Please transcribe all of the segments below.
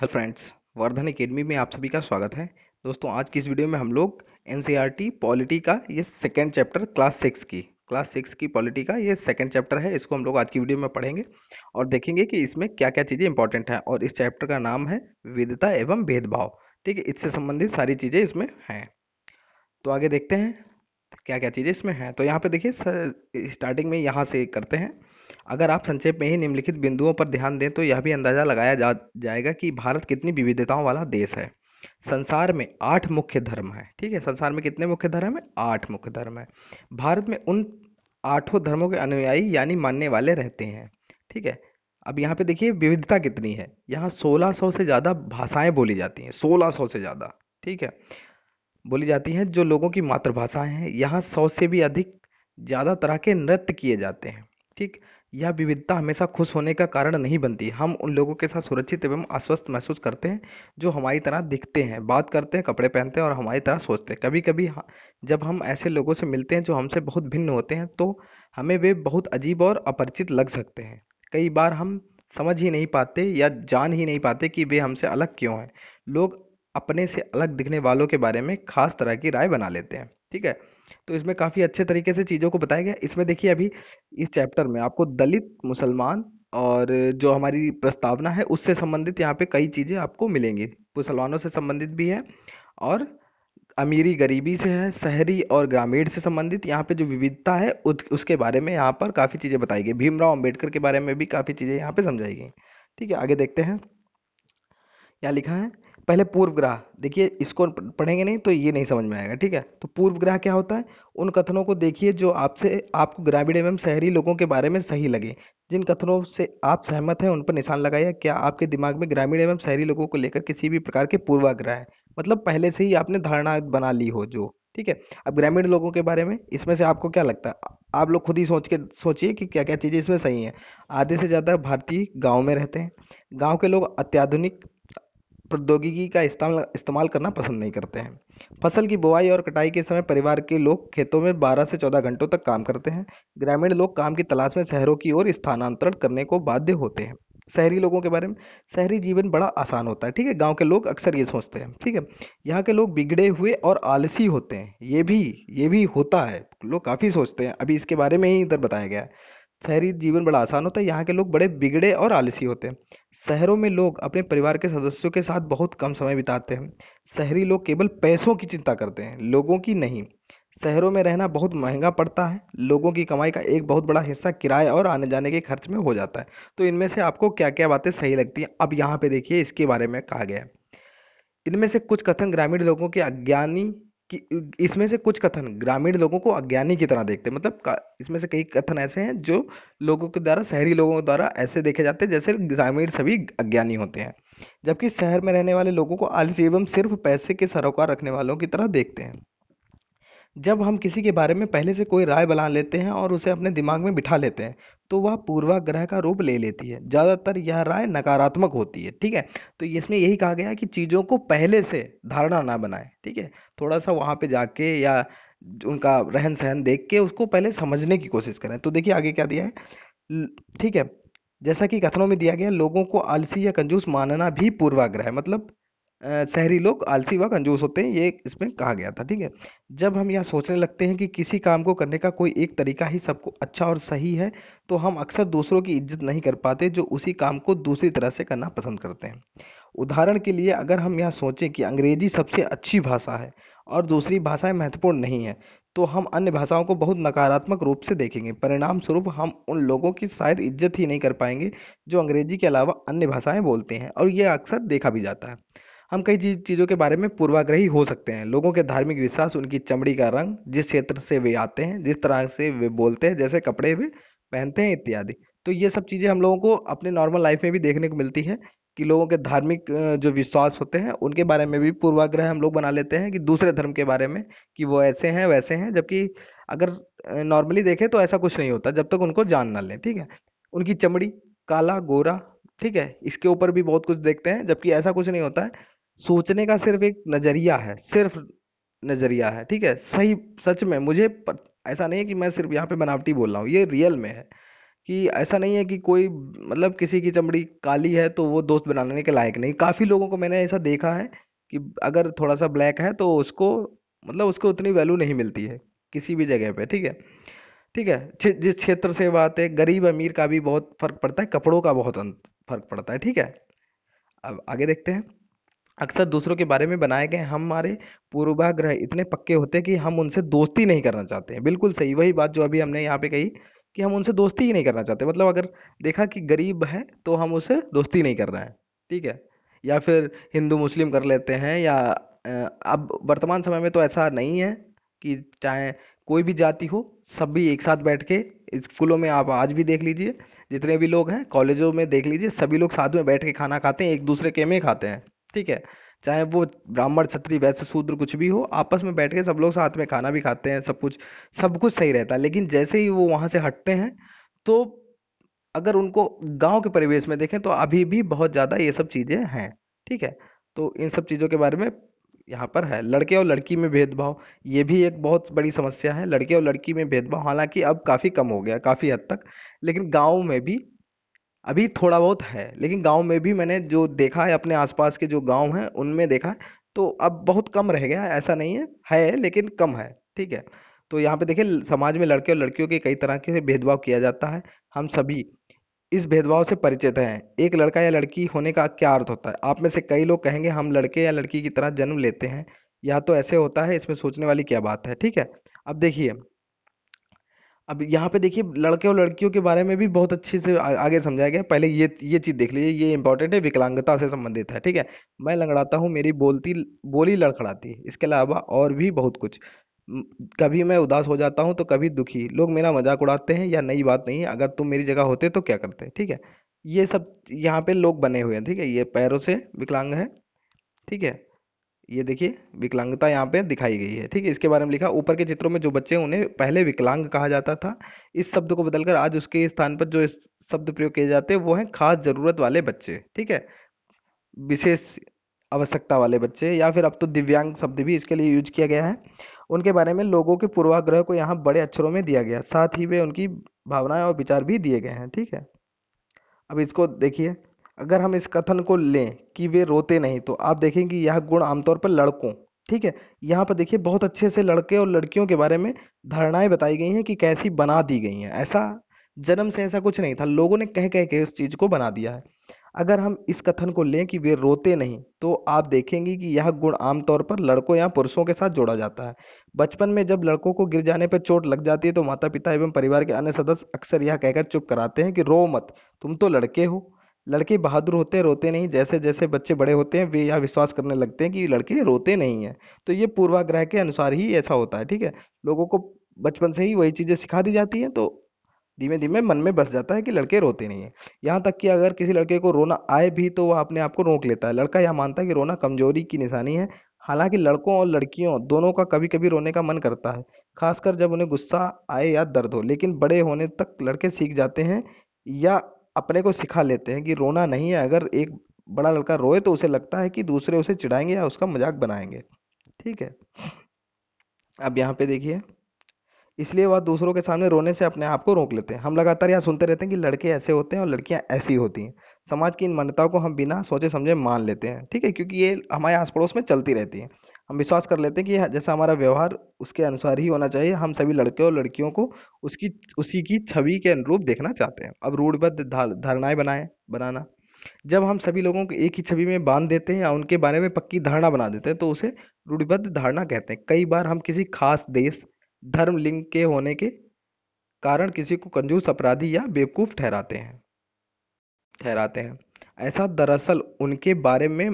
hello friends Vardhan academy में आप सभी का स्वागत है दोस्तों आज की इस वीडियो में हम लोग एन e पॉलिटी का ये सेकेंड चैप्टर क्लास सिक्स की क्लास सिक्स की पॉलिटी का ये सेकेंड चैप्टर है इसको हम लोग आज की वीडियो में पढ़ेंगे और देखेंगे कि इसमें क्या क्या चीज़ें इंपॉर्टेंट हैं और इस चैप्टर का नाम है विविधता एवं भेदभाव ठीक है इससे संबंधित सारी चीज़ें इसमें हैं तो आगे देखते हैं क्या क्या चीज़ें इसमें हैं तो यहाँ पे देखिए स्टार्टिंग में यहाँ से करते हैं अगर आप संक्षेप में ही निम्नलिखित बिंदुओं पर ध्यान दें तो यह भी अंदाज़ा लगाया जा जाएगा कि भारत कितनी विविधताओं वाला देश है संसार में आठ मुख्य धर्म है ठीक है संसार में कितने मुख्य धर्म है आठ मुख्य धर्म है भारत में उन आठों धर्मों के अनुयायी यानी मानने वाले रहते हैं ठीक है अब यहाँ पे देखिए विविधता कितनी है यहाँ 1600 से ज़्यादा भाषाएं बोली जाती हैं 1600 से ज़्यादा ठीक है बोली जाती हैं जो लोगों की मातृभाषाएं हैं यहाँ सौ से भी अधिक ज़्यादा तरह के नृत्य किए जाते हैं ठीक यह विविधता हमेशा खुश होने का कारण नहीं बनती हम उन लोगों के साथ सुरक्षित एवं आश्वस्त महसूस करते हैं जो हमारी तरह दिखते हैं बात करते हैं कपड़े पहनते हैं और हमारी तरह सोचते हैं कभी कभी जब हम ऐसे लोगों से मिलते हैं जो हमसे बहुत भिन्न होते हैं तो हमें वे बहुत अजीब और अपरिचित लग सकते हैं कई बार हम समझ ही नहीं पाते या जान ही नहीं पाते कि वे हमसे अलग क्यों हैं लोग अपने से अलग दिखने वालों के बारे में खास तरह की राय बना लेते हैं ठीक है तो इसमें काफ़ी अच्छे तरीके से चीज़ों को बताया गया इसमें देखिए अभी इस चैप्टर में आपको दलित मुसलमान और जो हमारी प्रस्तावना है उससे संबंधित यहाँ पे कई चीज़ें आपको मिलेंगी मुसलमानों से संबंधित भी है और अमीरी गरीबी से है शहरी और ग्रामीण से संबंधित यहाँ पे जो विविधता है उसके बारे में यहाँ पर काफ़ी चीज़ें बताई गई भीमराव अंबेडकर के बारे में भी काफ़ी चीज़ें यहाँ पे समझाई गई ठीक है आगे देखते हैं यहाँ लिखा है पहले पूर्व ग्रह देखिए इसको पढ़ेंगे नहीं तो ये नहीं समझ में आएगा ठीक है तो पूर्व ग्रह क्या होता है उन कथनों को देखिए जो आपसे आपको ग्रामीण एवं शहरी लोगों के बारे में सही लगे जिन कथनों से आप सहमत हैं उन पर निशान लगाइए क्या आपके दिमाग में ग्रामीण एवं शहरी लोगों को लेकर किसी भी प्रकार के पूर्वाग्रह है मतलब पहले से ही आपने धारणा बना ली हो जो ठीक है अब ग्रामीण लोगों के बारे में इसमें से आपको क्या लगता है आप लोग खुद ही सोच के सोचिए कि क्या क्या चीज़ें इसमें सही हैं आधे से ज़्यादा भारतीय गांव में रहते हैं गांव के लोग अत्याधुनिक प्रौद्योगिकी का इस्तेमाल इस्तेमाल करना पसंद नहीं करते हैं फसल की बुआई और कटाई के समय परिवार के लोग खेतों में 12 से 14 घंटों तक काम करते हैं ग्रामीण लोग काम की तलाश में शहरों की ओर स्थानांतरण करने को बाध्य होते हैं शहरी लोगों के बारे में शहरी जीवन बड़ा आसान होता है ठीक है गांव के लोग अक्सर ये सोचते हैं ठीक है यहाँ के लोग बिगड़े हुए और आलसी होते हैं ये भी ये भी होता है लोग काफ़ी सोचते हैं अभी इसके बारे में ही इधर बताया गया है शहरी जीवन बड़ा आसान होता है यहाँ के लोग बड़े बिगड़े और आलसी होते हैं शहरों में लोग अपने परिवार के सदस्यों के साथ बहुत कम समय बिताते हैं शहरी लोग केवल पैसों की चिंता करते हैं लोगों की नहीं शहरों में रहना बहुत महंगा पड़ता है लोगों की कमाई का एक बहुत बड़ा हिस्सा किराए और आने जाने के खर्च में हो जाता है तो इनमें से आपको क्या क्या बातें सही लगती हैं अब यहाँ पे देखिए इसके बारे में कहा गया है इनमें से कुछ कथन ग्रामीण लोगों के अज्ञानी कि इसमें से कुछ कथन ग्रामीण लोगों को अज्ञानी की तरह देखते मतलब इसमें से कई कथन ऐसे हैं जो लोगों के द्वारा शहरी लोगों द्वारा ऐसे देखे जाते हैं जैसे ग्रामीण सभी अज्ञानी होते हैं जबकि शहर में रहने वाले लोगों को आलसी एवं सिर्फ पैसे के सरोकार रखने वालों की तरह देखते हैं जब हम किसी के बारे में पहले से कोई राय बना लेते हैं और उसे अपने दिमाग में बिठा लेते हैं तो वह पूर्वाग्रह का रूप ले लेती है ज़्यादातर यह राय नकारात्मक होती है ठीक है तो इसमें यही कहा गया कि चीज़ों को पहले से धारणा ना बनाए ठीक है थोड़ा सा वहाँ पर जाके या उनका रहन सहन देख के उसको पहले समझने की कोशिश करें तो देखिए आगे क्या दिया है ठीक है जैसा कि कथनों में दिया गया लोगों को आलसी या कंजूस मानना भी पूर्वाग्रह है मतलब शहरी लोग आलसी व कंजूस होते हैं ये इसमें कहा गया था ठीक है जब हम यह सोचने लगते हैं कि किसी काम को करने का कोई एक तरीका ही सबको अच्छा और सही है तो हम अक्सर दूसरों की इज्जत नहीं कर पाते जो उसी काम को दूसरी तरह से करना पसंद करते हैं उदाहरण के लिए अगर हम यह सोचें कि अंग्रेजी सबसे अच्छी भाषा है और दूसरी भाषाएं महत्वपूर्ण नहीं है तो हम अन्य भाषाओं को बहुत नकारात्मक रूप से देखेंगे परिणाम स्वरूप हम उन लोगों की शायद इज्जत ही नहीं कर पाएंगे जो अंग्रेजी के अलावा अन्य भाषाएं बोलते हैं और ये अक्सर देखा भी जाता है हम कई चीज़ों के बारे में पूर्वाग्रही हो सकते हैं लोगों के धार्मिक विश्वास उनकी चमड़ी का रंग जिस क्षेत्र से वे आते हैं जिस तरह से वे बोलते हैं जैसे कपड़े वे पहनते हैं इत्यादि तो ये सब चीज़ें हम लोगों को अपने नॉर्मल लाइफ में भी देखने को मिलती है कि लोगों के धार्मिक जो विश्वास होते हैं उनके बारे में भी पूर्वाग्रह हम लोग बना लेते हैं कि दूसरे धर्म के बारे में कि वो ऐसे हैं वैसे हैं जबकि अगर नॉर्मली देखें तो ऐसा कुछ नहीं होता जब तक उनको जान ना लें ठीक है उनकी चमड़ी काला गोरा ठीक है इसके ऊपर भी बहुत कुछ देखते हैं जबकि ऐसा कुछ नहीं होता है सोचने का सिर्फ एक नजरिया है सिर्फ नजरिया है ठीक है सही सच में मुझे प, ऐसा नहीं है कि मैं सिर्फ यहाँ पे बनावटी बोल रहा हूँ ये रियल में है कि ऐसा नहीं है कि कोई मतलब किसी की चमड़ी काली है तो वो दोस्त बनाने के लायक नहीं काफ़ी लोगों को मैंने ऐसा देखा है कि अगर थोड़ा सा ब्लैक है तो उसको मतलब उसको उतनी वैल्यू नहीं मिलती है किसी भी जगह पे ठीक है ठीक है जिस क्षेत्र से बात है गरीब अमीर का भी बहुत फर्क पड़ता है कपड़ों का बहुत फर्क पड़ता है ठीक है अब आगे देखते हैं अक्सर दूसरों के बारे में बनाए गए हमारे पूर्वाग्रह इतने पक्के होते हैं कि हम उनसे दोस्ती नहीं करना चाहते हैं बिल्कुल सही वही बात जो अभी हमने यहाँ पे कही कि हम उनसे दोस्ती ही नहीं करना चाहते मतलब अगर देखा कि गरीब है तो हम उसे दोस्ती नहीं कर रहे हैं ठीक है या फिर हिंदू मुस्लिम कर लेते हैं या अब वर्तमान समय में तो ऐसा नहीं है कि चाहे कोई भी जाति हो सब भी एक साथ बैठ के स्कूलों में आप आज भी देख लीजिए जितने भी लोग हैं कॉलेजों में देख लीजिए सभी लोग साथ में बैठ के खाना खाते हैं एक दूसरे के में खाते हैं ठीक है चाहे वो ब्राह्मण क्षत्रिय वैश्य शूद्र कुछ भी हो आपस में बैठ के सब लोग साथ में खाना भी खाते हैं सब कुछ सब कुछ सही रहता है लेकिन जैसे ही वो वहां से हटते हैं तो अगर उनको गांव के परिवेश में देखें तो अभी भी बहुत ज़्यादा ये सब चीज़ें हैं ठीक है तो इन सब चीज़ों के बारे में यहाँ पर है लड़के और लड़की में भेदभाव ये भी एक बहुत बड़ी समस्या है लड़के और लड़की में भेदभाव हालांकि अब काफ़ी कम हो गया काफ़ी हद तक लेकिन गाँव में भी अभी थोड़ा बहुत है लेकिन गाँव में भी मैंने जो देखा है अपने आसपास के जो गाँव हैं उनमें देखा है तो अब बहुत कम रह गया ऐसा नहीं है है लेकिन कम है ठीक है तो यहाँ पे देखिए समाज में लड़के और लड़कियों के कई तरह के भेदभाव किया जाता है हम सभी इस भेदभाव से परिचित हैं एक लड़का या लड़की होने का क्या अर्थ होता है आप में से कई लोग कहेंगे हम लड़के या लड़की की तरह जन्म लेते हैं या तो ऐसे होता है इसमें सोचने वाली क्या बात है ठीक है अब देखिए अब यहाँ पे देखिए लड़के और लड़कियों के बारे में भी बहुत अच्छे से आ, आगे समझाया गया पहले ये ये चीज़ देख लीजिए ये इंपॉर्टेंट है विकलांगता से संबंधित है ठीक है मैं लंगड़ाता हूँ मेरी बोलती बोली लड़खड़ाती है इसके अलावा और भी बहुत कुछ कभी मैं उदास हो जाता हूँ तो कभी दुखी लोग मेरा मजाक उड़ाते हैं या नई बात नहीं है अगर तुम मेरी जगह होते तो क्या करते ठीक है ये सब यहाँ पे लोग बने हुए हैं ठीक है ये पैरों से विकलांग है ठीक है ये देखिए विकलांगता यहाँ पे दिखाई गई है ठीक है इसके बारे में लिखा ऊपर के चित्रों में जो बच्चे उन्हें पहले विकलांग कहा जाता था इस शब्द को बदलकर आज उसके स्थान पर जो शब्द प्रयोग किए जाते हैं वो हैं खास जरूरत वाले बच्चे ठीक है विशेष आवश्यकता वाले बच्चे या फिर अब तो दिव्यांग शब्द भी इसके लिए यूज किया गया है उनके बारे में लोगों के पूर्वाग्रह को यहाँ बड़े अक्षरों में दिया गया साथ ही वे उनकी भावनाएं और विचार भी दिए गए हैं ठीक है अब इसको देखिए अगर हम इस कथन को लें कि वे रोते नहीं तो आप देखेंगे यह गुण आमतौर पर लड़कों ठीक है यहाँ पर देखिए बहुत अच्छे से लड़के और लड़कियों के बारे में धारणाएं बताई गई हैं कि कैसी बना दी गई हैं ऐसा जन्म से ऐसा कुछ नहीं था लोगों ने कह कह के उस चीज़ को बना दिया है अगर हम इस कथन को लें कि वे रोते नहीं तो आप देखेंगे कि यह गुण आमतौर पर लड़कों या पुरुषों के साथ जोड़ा जाता है बचपन में जब लड़कों को गिर जाने पर चोट लग जाती है तो माता पिता एवं परिवार के अन्य सदस्य अक्सर यह कहकर चुप कराते हैं कि रो मत तुम तो लड़के हो लड़के बहादुर होते हैं रोते नहीं जैसे जैसे बच्चे बड़े होते हैं वे यह विश्वास करने लगते हैं कि लड़के रोते नहीं हैं तो ये पूर्वाग्रह के अनुसार ही ऐसा होता है ठीक है लोगों को बचपन से ही वही चीज़ें सिखा दी जाती हैं तो धीमे धीमे मन में बस जाता है कि लड़के रोते नहीं हैं यहाँ तक कि अगर किसी लड़के को रोना आए भी तो वह अपने आप को रोक लेता है लड़का यह मानता है कि रोना कमजोरी की निशानी है हालांकि लड़कों और लड़कियों दोनों का कभी कभी रोने का मन करता है खासकर जब उन्हें गुस्सा आए या दर्द हो लेकिन बड़े होने तक लड़के सीख जाते हैं या अपने को सिखा लेते हैं कि रोना नहीं है अगर एक बड़ा लड़का रोए तो उसे लगता है कि दूसरे उसे चिढ़ाएंगे या उसका मजाक बनाएंगे ठीक है अब यहाँ पे देखिए इसलिए वह दूसरों के सामने रोने से अपने आप को रोक लेते हैं हम लगातार यहाँ सुनते रहते हैं कि लड़के ऐसे होते हैं और लड़कियाँ ऐसी होती हैं समाज की इन मान्यताओं को हम बिना सोचे समझे मान लेते हैं ठीक है क्योंकि ये हमारे आस पड़ोस में चलती रहती है हम विश्वास कर लेते हैं कि हाँ, जैसा हमारा व्यवहार उसके अनुसार ही होना चाहिए हम सभी लड़के और लड़कियों को उसकी उसी की छवि के अनुरूप देखना चाहते हैं अब रूढ़बद्ध धारणाएं बनाए बनाना जब हम सभी लोगों को एक ही छवि में बांध देते हैं या उनके बारे में पक्की धारणा बना देते हैं तो उसे रूढ़िबद्ध धारणा कहते हैं कई बार हम किसी खास देश धर्म लिंग के होने के कारण किसी को कंजूस अपराधी या बेवकूफ ठहराते हैं ठहराते हैं ऐसा दरअसल उनके बारे में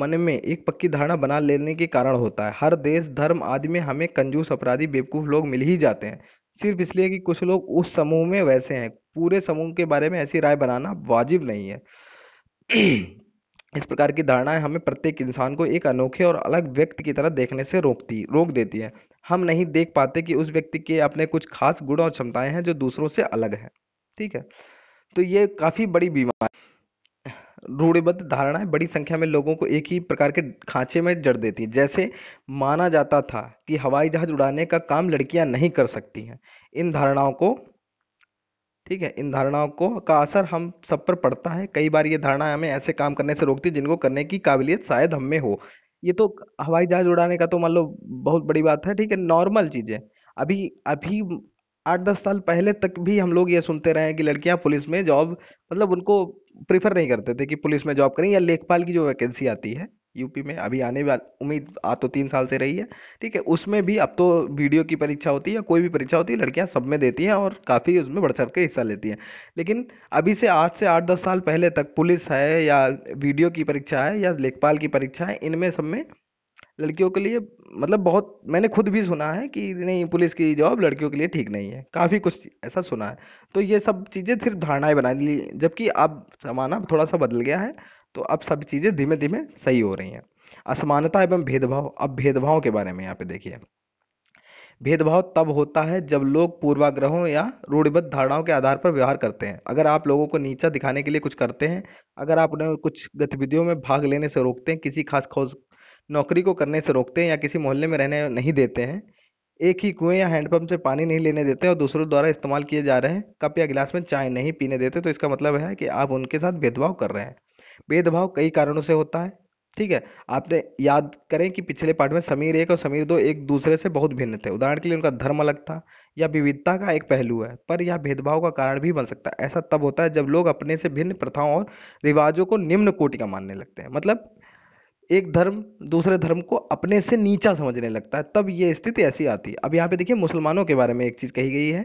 मन में एक पक्की धारणा बना लेने के कारण होता है हर देश धर्म आदि में हमें कंजूस अपराधी बेवकूफ़ लोग मिल ही जाते हैं सिर्फ इसलिए कि कुछ लोग उस समूह में वैसे हैं पूरे समूह के बारे में ऐसी राय बनाना वाजिब नहीं है इस प्रकार की धारणाएं हमें प्रत्येक इंसान को एक अनोखे और अलग व्यक्ति की तरह देखने से रोकती रोक देती है हम नहीं देख पाते कि उस व्यक्ति के अपने कुछ खास गुण और क्षमताएं हैं जो दूसरों से अलग है ठीक है तो ये काफ़ी बड़ी बीमारी रूढ़िबद्ध धारणाएं बड़ी संख्या में लोगों को एक ही प्रकार के खांचे में जड़ देती है जैसे माना जाता था कि हवाई जहाज उड़ाने का काम लड़कियां नहीं कर सकती हैं इन धारणाओं को ठीक है इन धारणाओं को का असर हम सब पर पड़ता है कई बार ये धारणा हमें ऐसे काम करने से रोकती है जिनको करने की काबिलियत शायद हम में हो ये तो हवाई जहाज उड़ाने का तो मान लो बहुत बड़ी बात है ठीक है नॉर्मल चीज़ है अभी अभी आठ दस साल पहले तक भी हम लोग ये सुनते रहे हैं कि लड़कियां पुलिस में जॉब मतलब उनको प्रीफर नहीं करते थे कि पुलिस में जॉब करें या लेखपाल की जो वैकेंसी आती है यूपी में अभी आने वाली उम्मीद आ तो तीन साल से रही है ठीक है उसमें भी अब तो वीडियो की परीक्षा होती है या कोई भी परीक्षा होती है लड़कियां सब में देती हैं और काफ़ी उसमें बढ़ चढ़ के हिस्सा लेती हैं लेकिन अभी से आठ से आठ दस साल पहले तक पुलिस है या वीडियो की परीक्षा है या लेखपाल की परीक्षा है इनमें सब में लड़कियों के लिए मतलब बहुत मैंने खुद भी सुना है कि नहीं पुलिस की जॉब लड़कियों के लिए ठीक नहीं है काफ़ी कुछ ऐसा सुना है तो ये सब चीज़ें सिर्फ धारणाएं बना ली जबकि अब जमाना थोड़ा सा बदल गया है तो अब सब चीज़ें धीमे धीमे सही हो रही हैं असमानता एवं भेदभाव अब भेदभाव के बारे में यहाँ पे देखिए भेदभाव तब होता है जब लोग पूर्वाग्रहों या रूढ़िबद्ध धारणाओं के आधार पर व्यवहार करते हैं अगर आप लोगों को नीचा दिखाने के लिए कुछ करते हैं अगर आप उन्हें कुछ गतिविधियों में भाग लेने से रोकते हैं किसी खास नौकरी को करने से रोकते हैं या किसी मोहल्ले में रहने नहीं देते हैं एक ही कुएं या हैंडपंप से पानी नहीं लेने देते और दूसरों द्वारा इस्तेमाल किए जा रहे हैं कप या गिलास में चाय नहीं पीने देते तो इसका मतलब है कि आप उनके साथ भेदभाव कर रहे हैं भेदभाव कई कारणों से होता है ठीक है आपने याद करें कि पिछले पार्ट में समीर एक और समीर दो एक दूसरे से बहुत भिन्न थे उदाहरण के लिए उनका धर्म अलग था या विविधता का एक पहलू है पर यह भेदभाव का कारण भी बन सकता है ऐसा तब होता है जब लोग अपने से भिन्न प्रथाओं और रिवाजों को निम्न कोटि का मानने लगते हैं मतलब एक धर्म दूसरे धर्म को अपने से नीचा समझने लगता है तब ये स्थिति ऐसी आती है अब यहाँ पे देखिए मुसलमानों के बारे में एक चीज़ कही गई है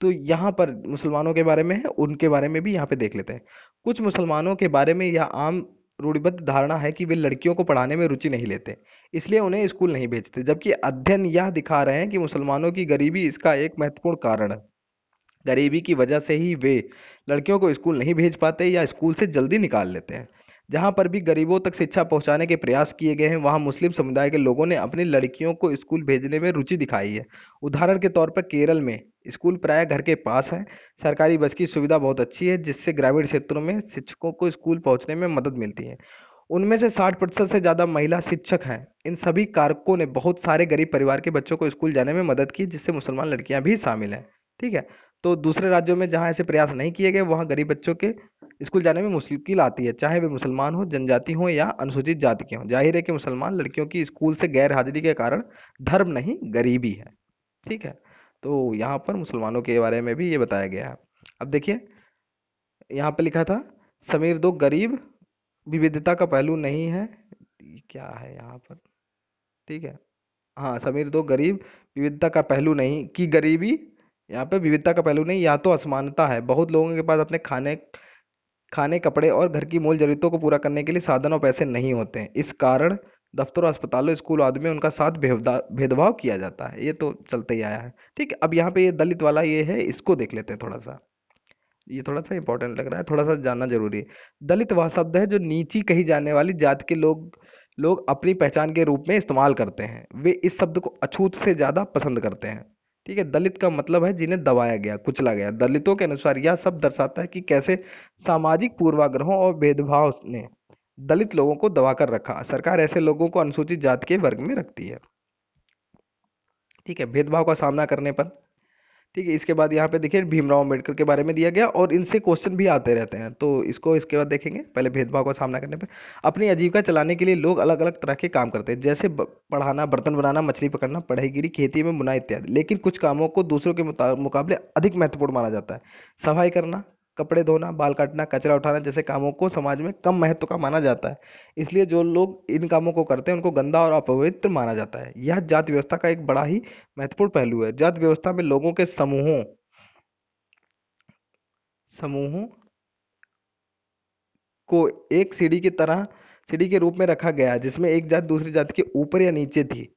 तो यहाँ पर मुसलमानों के बारे में है उनके बारे में भी यहाँ पे देख लेते हैं कुछ मुसलमानों के बारे में यह आम रूढ़िबद्ध धारणा है कि वे लड़कियों को पढ़ाने में रुचि नहीं लेते इसलिए उन्हें स्कूल नहीं भेजते जबकि अध्ययन यह दिखा रहे हैं कि मुसलमानों की गरीबी इसका एक महत्वपूर्ण कारण है गरीबी की वजह से ही वे लड़कियों को स्कूल नहीं भेज पाते या स्कूल से जल्दी निकाल लेते हैं जहां पर भी गरीबों तक शिक्षा पहुंचाने के प्रयास किए गए हैं वहां मुस्लिम समुदाय के लोगों ने अपनी लड़कियों को स्कूल भेजने में रुचि दिखाई है उदाहरण के तौर पर केरल में स्कूल प्राय घर के पास है सरकारी बस की सुविधा बहुत अच्छी है जिससे ग्रामीण क्षेत्रों में शिक्षकों को स्कूल पहुंचने में मदद मिलती है उनमें से 60 प्रतिशत से ज़्यादा महिला शिक्षक हैं इन सभी कारकों ने बहुत सारे गरीब परिवार के बच्चों को स्कूल जाने में मदद की जिससे मुसलमान लड़कियां भी शामिल हैं ठीक है तो दूसरे राज्यों में जहां ऐसे प्रयास नहीं किए गए वहां गरीब बच्चों के स्कूल जाने में मुश्किल आती है चाहे वे मुसलमान हो जनजाति हो या अनुसूचित जाति के हों जाहिर है कि मुसलमान लड़कियों की स्कूल से गैर हाजिरी के कारण धर्म नहीं गरीबी है ठीक है तो यहाँ पर मुसलमानों के बारे में भी ये बताया गया है अब देखिए यहाँ पर लिखा था समीर दो गरीब विविधता का पहलू नहीं है क्या है यहाँ पर ठीक है हाँ समीर दो गरीब विविधता का पहलू नहीं कि गरीबी यहाँ पे विविधता का पहलू नहीं या तो असमानता है बहुत लोगों के पास अपने खाने खाने कपड़े और घर की मूल जरूरतों को पूरा करने के लिए साधन और पैसे नहीं होते हैं इस कारण दफ्तरों अस्पतालों स्कूल आदि में उनका साथ भेदभाव किया जाता है ये तो चलते ही आया है ठीक है अब यहाँ पे ये दलित वाला ये है इसको देख लेते हैं थोड़ा सा ये थोड़ा सा इंपॉर्टेंट लग रहा है थोड़ा सा जानना जरूरी है दलित वह शब्द है जो नीची कही जाने वाली जात के लोग लोग अपनी पहचान के रूप में इस्तेमाल करते हैं वे इस शब्द को अछूत से ज़्यादा पसंद करते हैं ठीक है दलित का मतलब है जिन्हें दबाया गया कुचला गया दलितों के अनुसार यह सब दर्शाता है कि कैसे सामाजिक पूर्वाग्रहों और भेदभाव ने दलित लोगों को दबाकर रखा सरकार ऐसे लोगों को अनुसूचित जाति के वर्ग में रखती है ठीक है भेदभाव का सामना करने पर ठीक है इसके बाद यहाँ पे देखिए भीमराव अम्बेडकर के बारे में दिया गया और इनसे क्वेश्चन भी आते रहते हैं तो इसको इसके बाद देखेंगे पहले भेदभाव का सामना करने पर अपनी आजीविका चलाने के लिए लोग अलग अलग तरह के काम करते हैं जैसे पढ़ाना बर्तन बनाना मछली पकड़ना पढ़ाईगिरी खेती में बुनाई इत्यादि लेकिन कुछ कामों को दूसरों के मुकाबले अधिक महत्वपूर्ण माना जाता है सफाई करना कपड़े धोना बाल काटना कचरा उठाना जैसे कामों को समाज में कम महत्व का माना जाता है इसलिए जो लोग इन कामों को करते हैं उनको गंदा और अपवित्र माना जाता है यह जात व्यवस्था का एक बड़ा ही महत्वपूर्ण पहलू है जात व्यवस्था में लोगों के समूहों समूहों को एक सीढ़ी की तरह सीढ़ी के रूप में रखा गया जिसमें एक जात दूसरी जात के ऊपर या नीचे थी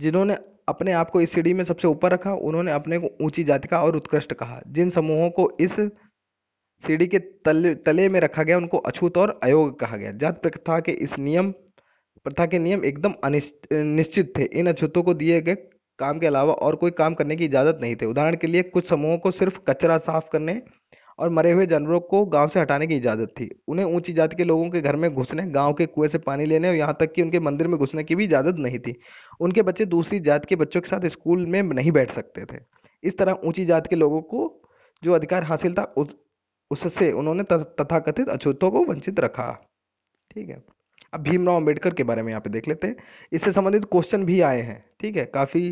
जिन्होंने अपने आप को इस सीढ़ी में सबसे ऊपर रखा उन्होंने अपने को ऊंची जाति का और उत्कृष्ट कहा जिन समूहों को इस सीढ़ी के तले तले में रखा गया उनको अछूत और अयोग कहा गया जात प्रथा के इस नियम प्रथा के नियम एकदम निश्चित थे इन अछूतों को दिए गए काम के अलावा और कोई काम करने की इजाज़त नहीं थे उदाहरण के लिए कुछ समूहों को सिर्फ कचरा साफ करने और मरे हुए जानवरों को गांव से हटाने की इजाज़त थी उन्हें ऊंची जाति के लोगों के घर में घुसने गांव के कुएं से पानी लेने और यहां तक कि उनके मंदिर में घुसने की भी इजाज़त नहीं थी उनके बच्चे दूसरी जात के बच्चों के साथ स्कूल में नहीं बैठ सकते थे इस तरह ऊंची जात के लोगों को जो अधिकार हासिल था उससे उन्होंने तथाकथित अछूतों को वंचित रखा ठीक है अब भीमराव अंबेडकर के बारे में यहाँ पे देख लेते हैं इससे संबंधित क्वेश्चन भी आए हैं ठीक है काफ़ी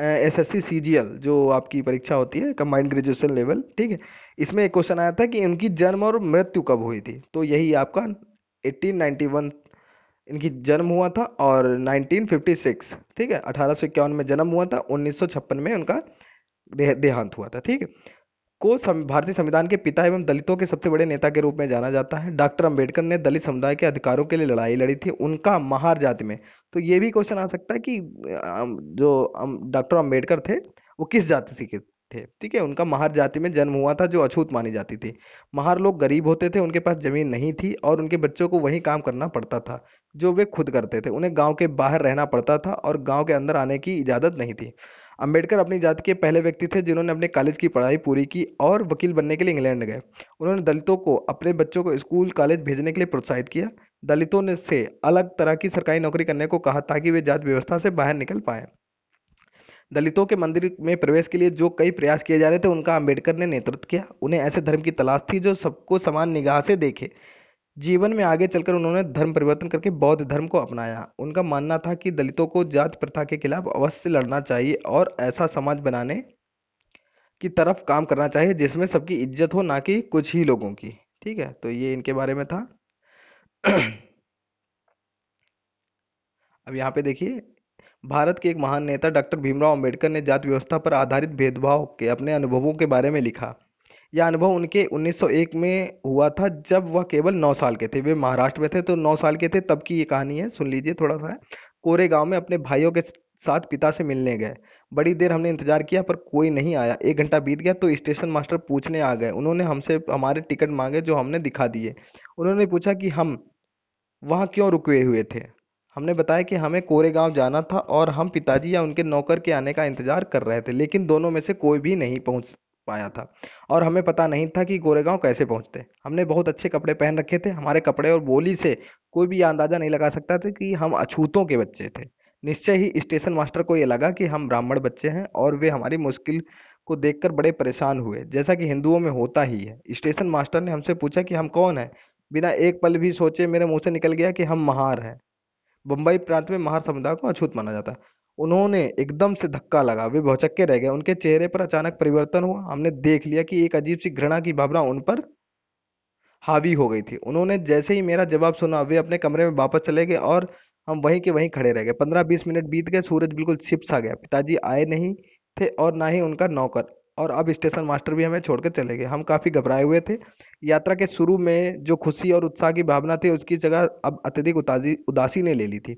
एस एस सी जो आपकी परीक्षा होती है कंबाइंड ग्रेजुएशन लेवल ठीक है इसमें एक क्वेश्चन आया था कि इनकी जन्म और मृत्यु कब हुई थी तो यही आपका 1891 इनकी जन्म हुआ था और 1956 ठीक है अठारह में जन्म हुआ था उन्नीस में उनका देहांत हुआ था ठीक है को भारतीय संविधान के पिता एवं दलितों के सबसे बड़े नेता के रूप में जाना जाता है डॉक्टर अंबेडकर ने दलित समुदाय के अधिकारों के लिए लड़ाई लड़ी थी उनका महार जाति में तो ये भी क्वेश्चन आ सकता है कि जो डॉक्टर अंबेडकर थे वो किस जाति से थे ठीक है उनका महार जाति में जन्म हुआ था जो अछूत मानी जाती थी महार लोग गरीब होते थे उनके पास जमीन नहीं थी और उनके बच्चों को वही काम करना पड़ता था जो वे खुद करते थे उन्हें गांव के बाहर रहना पड़ता था और गांव के अंदर आने की इजाज़त नहीं थी अंबेडकर अपनी जाति के पहले व्यक्ति थे जिन्होंने अपने कॉलेज की पढ़ाई पूरी की और वकील बनने के लिए इंग्लैंड गए उन्होंने दलितों को अपने बच्चों को स्कूल कॉलेज भेजने के लिए प्रोत्साहित किया दलितों ने से अलग तरह की सरकारी नौकरी करने को कहा ताकि वे जात व्यवस्था से बाहर निकल पाए दलितों के मंदिर में प्रवेश के लिए जो कई प्रयास किए जा रहे थे उनका अंबेडकर ने नेतृत्व किया उन्हें ऐसे धर्म की तलाश थी जो सबको समान निगाह से देखे जीवन में आगे चलकर उन्होंने धर्म परिवर्तन करके बौद्ध धर्म को अपनाया उनका मानना था कि दलितों को जाति प्रथा के खिलाफ अवश्य लड़ना चाहिए और ऐसा समाज बनाने की तरफ काम करना चाहिए जिसमें सबकी इज्जत हो ना कि कुछ ही लोगों की ठीक है तो ये इनके बारे में था अब यहाँ पे देखिए भारत के एक महान नेता डॉक्टर भीमराव अंबेडकर ने जाति व्यवस्था पर आधारित भेदभाव के अपने अनुभवों के बारे में लिखा यह अनुभव उनके 1901 में हुआ था जब वह केवल 9 साल के थे वे महाराष्ट्र में थे तो 9 साल के थे तब की ये कहानी है सुन लीजिए थोड़ा सा कोरे गांव में अपने भाइयों के साथ पिता से मिलने गए बड़ी देर हमने इंतजार किया पर कोई नहीं आया एक घंटा बीत गया तो स्टेशन मास्टर पूछने आ गए उन्होंने हमसे हमारे टिकट मांगे जो हमने दिखा दिए उन्होंने पूछा कि हम वहाँ क्यों रुके हुए थे हमने बताया कि हमें कोरे गांव जाना था और हम पिताजी या उनके नौकर के आने का इंतजार कर रहे थे लेकिन दोनों में से कोई भी नहीं पहुंच पाया था और हमें पता नहीं था कि गोरेगांव कैसे पहुंचते हमने बहुत अच्छे कपड़े पहन रखे थे हमारे कपड़े और बोली से कोई भी अंदाजा नहीं लगा सकता था कि हम अछूतों के बच्चे थे निश्चय ही स्टेशन मास्टर को ये लगा कि हम ब्राह्मण बच्चे हैं और वे हमारी मुश्किल को देखकर बड़े परेशान हुए जैसा कि हिंदुओं में होता ही है स्टेशन मास्टर ने हमसे पूछा कि हम कौन है बिना एक पल भी सोचे मेरे मुंह से निकल गया कि हम महार हैं बम्बई प्रांत में महार समुदाय को अछूत माना जाता है उन्होंने एकदम से धक्का लगा वे भौचक्के रह गए उनके चेहरे पर अचानक परिवर्तन हुआ हमने देख लिया कि एक अजीब सी घृणा की भावना उन पर हावी हो गई थी उन्होंने जैसे ही मेरा जवाब सुना वे अपने कमरे में वापस चले गए और हम वहीं के वहीं खड़े रह गए पंद्रह बीस मिनट बीत गए सूरज बिल्कुल छिप सा गया पिताजी आए नहीं थे और ना ही उनका नौकर और अब स्टेशन मास्टर भी हमें छोड़कर चले गए हम काफ़ी घबराए हुए थे यात्रा के शुरू में जो खुशी और उत्साह की भावना थी उसकी जगह अब अत्यधिक उदासी उदासी ने ले ली थी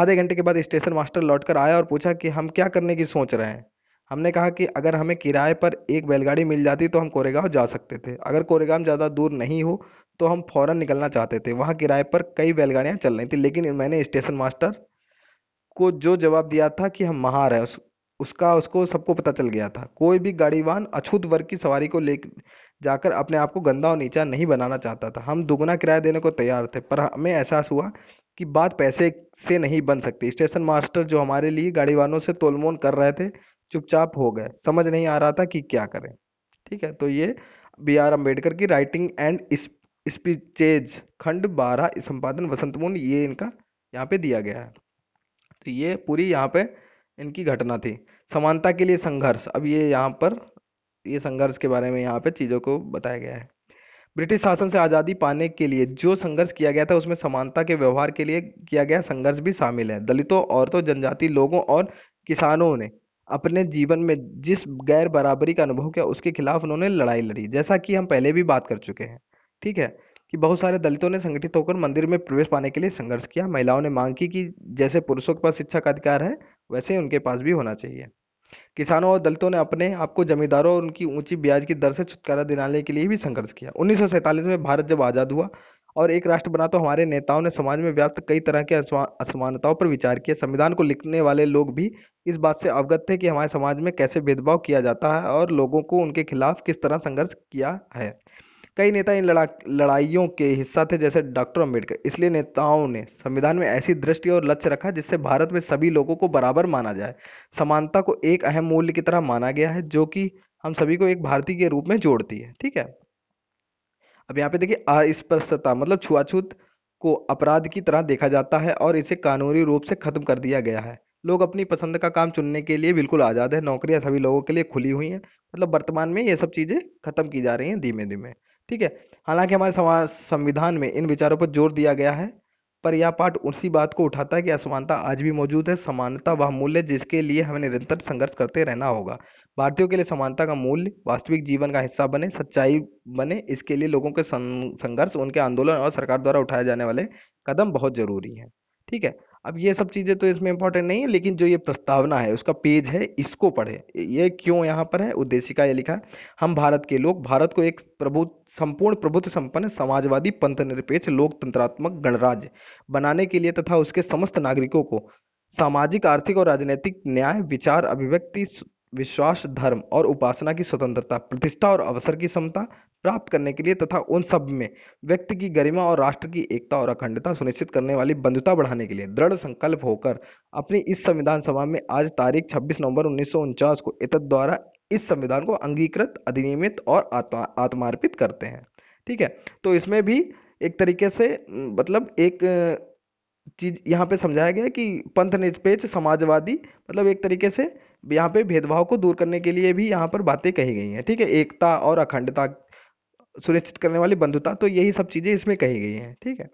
आधे घंटे के बाद स्टेशन मास्टर कर आया और पूछा कि हम क्या करने की सोच रहे हैं हमने कहा कि अगर हमें किराए पर एक बैलगाड़ी मिल जाती तो हम कोरेगांव जा सकते थे अगर कोरेगांव ज़्यादा दूर नहीं हो तो हम फौरन निकलना चाहते थे वहाँ किराए पर कई बैलगाड़ियाँ चल रही थी लेकिन मैंने स्टेशन मास्टर को जो जवाब दिया था कि हम महार हैं उस उसका उसको सबको पता चल गया था कोई भी गाड़ीवान अछूत वर्ग की सवारी को ले जाकर अपने आप को गंदा और नीचा नहीं बनाना चाहता था हम दोगुना किराया देने को तैयार थे पर हमें एहसास हुआ कि बात पैसे से नहीं बन सकती स्टेशन मास्टर जो हमारे लिए गाड़ीवानों से तोलमोल कर रहे थे चुपचाप हो गए समझ नहीं आ रहा था कि क्या करें ठीक है तो ये बी आर अम्बेडकर की राइटिंग एंड स्पीचेज खंड बारह संपादन वसंत ये इनका यहाँ पे दिया गया है तो ये पूरी यहाँ पे इनकी घटना थी समानता के लिए संघर्ष अब ये यहाँ पर ये संघर्ष के बारे में यहाँ पे चीज़ों को बताया गया है ब्रिटिश शासन से आज़ादी पाने के लिए जो संघर्ष किया गया था उसमें समानता के व्यवहार के लिए किया गया संघर्ष भी शामिल है दलितों औरतों जनजाति लोगों और किसानों ने अपने जीवन में जिस गैर बराबरी का अनुभव किया उसके खिलाफ उन्होंने लड़ाई लड़ी जैसा कि हम पहले भी बात कर चुके हैं ठीक है कि बहुत सारे दलितों ने संगठित होकर मंदिर में प्रवेश पाने के लिए संघर्ष किया महिलाओं ने मांग की कि जैसे पुरुषों के पास शिक्षा का अधिकार है वैसे उनके पास भी होना चाहिए किसानों और दलितों ने अपने आप को जमींदारों और उनकी ऊंची ब्याज की दर से छुटकारा दिलाने के लिए भी संघर्ष किया उन्नीस में भारत जब आज़ाद हुआ और एक राष्ट्र बना तो हमारे नेताओं ने समाज में व्याप्त कई तरह के असमानताओं पर विचार किया संविधान को लिखने वाले लोग भी इस बात से अवगत थे कि हमारे समाज में कैसे भेदभाव किया जाता है और लोगों को उनके खिलाफ किस तरह संघर्ष किया है कई नेता इन लड़ा लड़ाइयों के हिस्सा थे जैसे डॉक्टर अम्बेडकर इसलिए नेताओं ने संविधान में ऐसी दृष्टि और लक्ष्य रखा जिससे भारत में सभी लोगों को बराबर माना जाए समानता को एक अहम मूल्य की तरह माना गया है जो कि हम सभी को एक भारतीय के रूप में जोड़ती है ठीक है अब यहाँ पे देखिए अस्पृश्यता मतलब छुआछूत को अपराध की तरह देखा जाता है और इसे कानूनी रूप से खत्म कर दिया गया है लोग अपनी पसंद का काम चुनने के लिए बिल्कुल आज़ाद है नौकरियां सभी लोगों के लिए खुली हुई हैं मतलब वर्तमान में ये सब चीज़ें खत्म की जा रही हैं धीमे धीमे ठीक है हालांकि हमारे समाज संविधान में इन विचारों पर जोर दिया गया है पर यह पाठ उसी बात को उठाता है कि असमानता आज भी मौजूद है समानता वह मूल्य जिसके लिए हमें निरंतर संघर्ष करते रहना होगा भारतीयों के लिए समानता का मूल्य वास्तविक जीवन का हिस्सा बने सच्चाई बने इसके लिए लोगों के संघर्ष उनके आंदोलन और सरकार द्वारा उठाए जाने वाले कदम बहुत जरूरी है ठीक है अब ये सब चीज़ें तो इसमें इंपॉर्टेंट नहीं है लेकिन जो ये प्रस्तावना है उसका पेज है इसको पढ़े ये क्यों यहाँ पर है उद्देशिका ये लिखा है हम भारत के लोग भारत को एक प्रभु संपूर्ण प्रभुत्व संपन्न समाजवादी पंथ निरपेक्ष लोकतंत्रात्मक गणराज्य बनाने के लिए तथा उसके समस्त नागरिकों को सामाजिक आर्थिक और राजनीतिक न्याय विचार अभिव्यक्ति विश्वास धर्म और उपासना की स्वतंत्रता प्रतिष्ठा और अवसर की क्षमता प्राप्त करने के लिए तथा उन सब में व्यक्ति की गरिमा और राष्ट्र की एकता और अखंडता सुनिश्चित करने वाली बंधुता बढ़ाने के लिए दृढ़ संकल्प होकर अपनी इस संविधान सभा में आज तारीख 26 नवंबर उन्नीस को इत द्वारा इस संविधान को अंगीकृत अधिनियमित और आत्मार्पित करते हैं ठीक है तो इसमें भी एक तरीके से मतलब एक चीज यहाँ पे समझाया गया कि पंथ निरपेक्ष समाजवादी मतलब एक तरीके से यहाँ पे भेदभाव को दूर करने के लिए भी यहाँ पर बातें कही गई हैं ठीक है एकता और अखंडता सुनिश्चित करने वाली बंधुता तो यही सब चीजें इसमें कही गई हैं ठीक है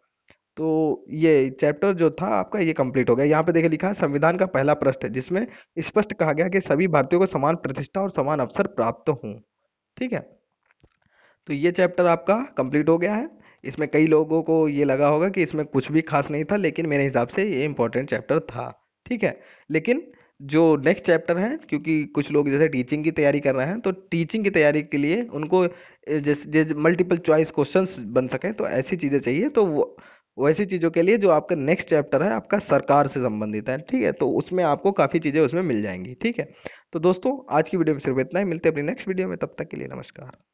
तो ये चैप्टर जो था आपका ये कंप्लीट हो गया यहाँ पे देखिए लिखा है संविधान का पहला प्रश्न है जिसमें स्पष्ट कहा गया कि सभी भारतीयों को समान प्रतिष्ठा और समान अवसर प्राप्त हों ठीक है तो ये चैप्टर आपका कंप्लीट हो गया है इसमें कई लोगों को ये लगा होगा कि इसमें कुछ भी खास नहीं था लेकिन मेरे हिसाब से ये इंपॉर्टेंट चैप्टर था ठीक है लेकिन जो नेक्स्ट चैप्टर है क्योंकि कुछ लोग जैसे टीचिंग की तैयारी कर रहे हैं तो टीचिंग की तैयारी के लिए उनको जैसे मल्टीपल चॉइस क्वेश्चंस बन सके तो ऐसी चीज़ें चाहिए तो वो वैसी चीज़ों के लिए जो आपका नेक्स्ट चैप्टर है आपका सरकार से संबंधित है ठीक है तो उसमें आपको काफ़ी चीज़ें उसमें मिल जाएंगी ठीक है तो दोस्तों आज की वीडियो में सिर्फ इतना ही मिलते हैं अपनी नेक्स्ट वीडियो में तब तक के लिए नमस्कार